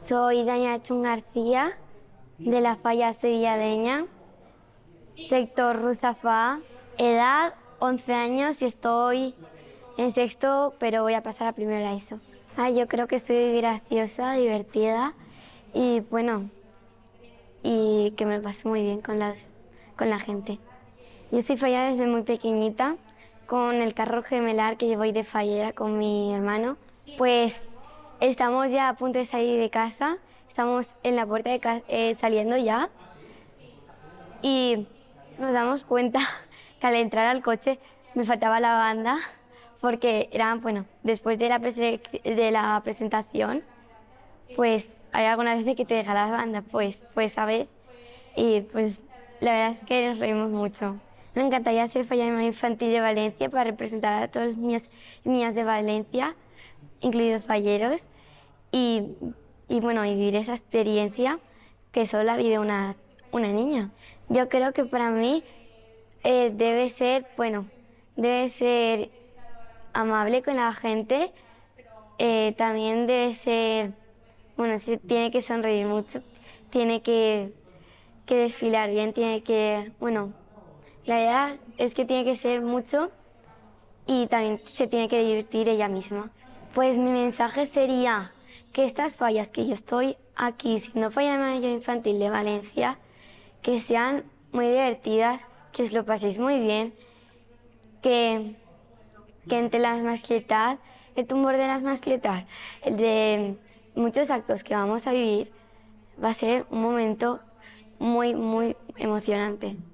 Soy Dania Chun García, de la Falla Sevilladeña, sector Ruzafa, edad 11 años y estoy en sexto, pero voy a pasar a primero la ISO. Ah, yo creo que soy graciosa, divertida y bueno, y que me paso muy bien con, las, con la gente. Yo soy falla desde muy pequeñita, con el carro gemelar que llevo de fallera con mi hermano. Pues Estamos ya a punto de salir de casa, estamos en la puerta de eh, saliendo ya y nos damos cuenta que al entrar al coche me faltaba la banda porque era, bueno, después de la, de la presentación, pues hay algunas veces que te deja la banda, pues, pues a ver, y pues la verdad es que nos reímos mucho. Me encantaría ser más infantil de Valencia para representar a todas las niñas de Valencia incluidos falleros, y, bueno, vivir esa experiencia que solo vive una, una niña. Yo creo que para mí eh, debe ser, bueno, debe ser amable con la gente, eh, también debe ser, bueno, tiene que sonreír mucho, tiene que, desfilar bien, tiene que, bueno, la verdad es que tiene que ser mucho y también se tiene que divertir ella misma. Pues mi mensaje sería que estas fallas que yo estoy aquí si no falla mayor infantil de Valencia, que sean muy divertidas, que os lo paséis muy bien, que, entre las mascletas, el tumor de las mascletas, el de muchos actos que vamos a vivir, va a ser un momento muy, muy emocionante.